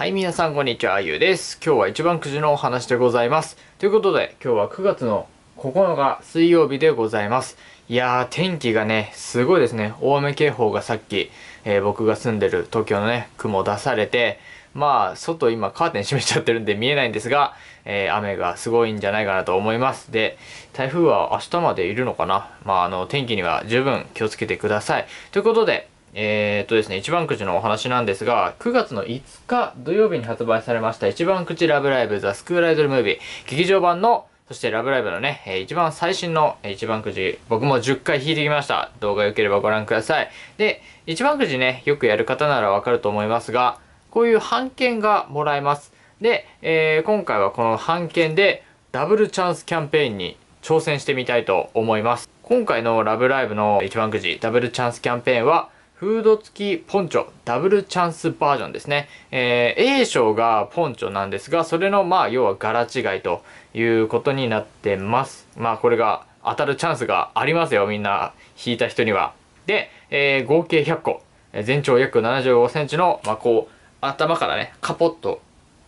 はい、皆さんこんにちは、あゆです。今日は一番くじのお話でございます。ということで、今日は9月の9日水曜日でございます。いやー、天気がね、すごいですね。大雨警報がさっき、えー、僕が住んでる東京のね、雲出されて、まあ、外今カーテン閉めちゃってるんで見えないんですが、えー、雨がすごいんじゃないかなと思います。で、台風は明日までいるのかなまあ、あの、天気には十分気をつけてください。ということで、えー、っとですね、一番くじのお話なんですが、9月の5日土曜日に発売されました一番くじラブライブザ・スクールアイドルムービー劇場版のそしてラブライブのね、え一番最新の一番くじ、僕も10回引いてきました。動画良ければご覧ください。で、一番くじね、よくやる方ならわかると思いますが、こういう版券がもらえます。で、えー、今回はこの版券でダブルチャンスキャンペーンに挑戦してみたいと思います。今回のラブライブの一番くじ、ダブルチャンスキャンペーンは、フード付きポンチョダブルチャンスバージョンですね。えー、A 賞がポンチョなんですが、それのまあ要は柄違いということになってます。まあこれが当たるチャンスがありますよ、みんな引いた人には。で、えー、合計100個、全長約75センチの、まあこう、頭からね、カポッと、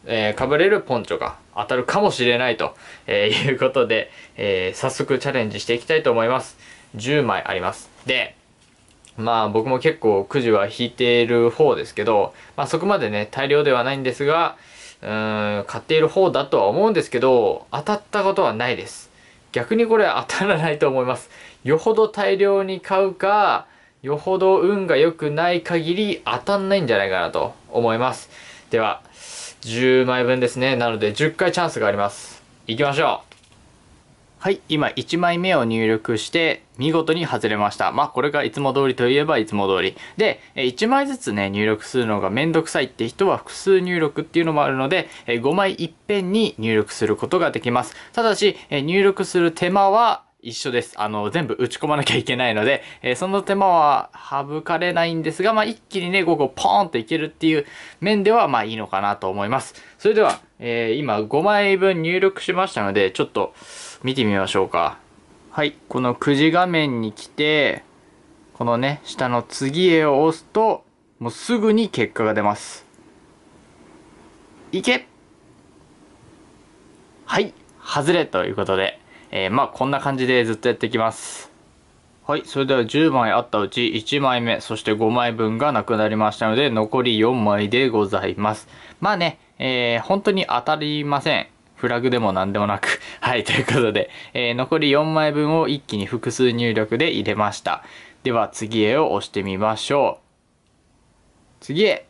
えー、被れるポンチョが当たるかもしれないと、えー、いうことで、えー、早速チャレンジしていきたいと思います。10枚あります。で、まあ僕も結構くじは引いている方ですけど、まあそこまでね、大量ではないんですが、うーん、買っている方だとは思うんですけど、当たったことはないです。逆にこれ当たらないと思います。よほど大量に買うか、よほど運が良くない限り当たんないんじゃないかなと思います。では、10枚分ですね。なので10回チャンスがあります。行きましょうはい、今1枚目を入力して見事に外れました。まあこれがいつも通りといえばいつも通り。で、1枚ずつね、入力するのがめんどくさいって人は複数入力っていうのもあるので、5枚いっぺんに入力することができます。ただし、入力する手間は一緒です。あの、全部打ち込まなきゃいけないので、えー、その手間は省かれないんですが、まあ、一気にね、5個ポーンっていけるっていう面では、まあ、いいのかなと思います。それでは、えー、今5枚分入力しましたので、ちょっと見てみましょうか。はい、このくじ画面に来て、このね、下の次へを押すと、もうすぐに結果が出ます。いけはい、外れということで、えー、まあこんな感じでずっとやっていきます。はい、それでは10枚あったうち1枚目、そして5枚分がなくなりましたので、残り4枚でございます。まあね、えー、本当に当たりません。フラグでも何でもなく。はい、ということで、えー、残り4枚分を一気に複数入力で入れました。では、次へを押してみましょう。次へ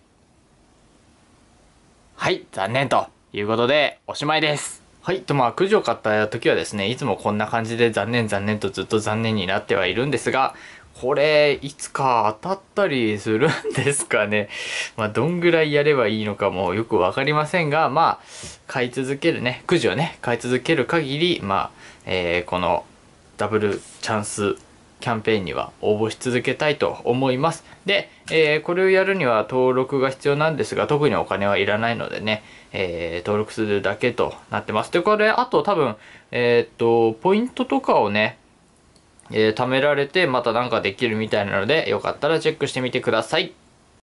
はい、残念ということで、おしまいです。はい。と、まあ、くじを買った時はですね、いつもこんな感じで残念残念とずっと残念になってはいるんですが、これ、いつか当たったりするんですかね。まあ、どんぐらいやればいいのかもよくわかりませんが、まあ、買い続けるね、くじをね、買い続ける限り、まあ、えー、このダブルチャンスキャンペーンには応募し続けたいと思います。で、えー、これをやるには登録が必要なんですが、特にお金はいらないのでね、えー、登録するだけとなってます。で、これ、あと多分、えー、っと、ポイントとかをね、え貯められて、またなんかできるみたいなので、よかったらチェックしてみてください。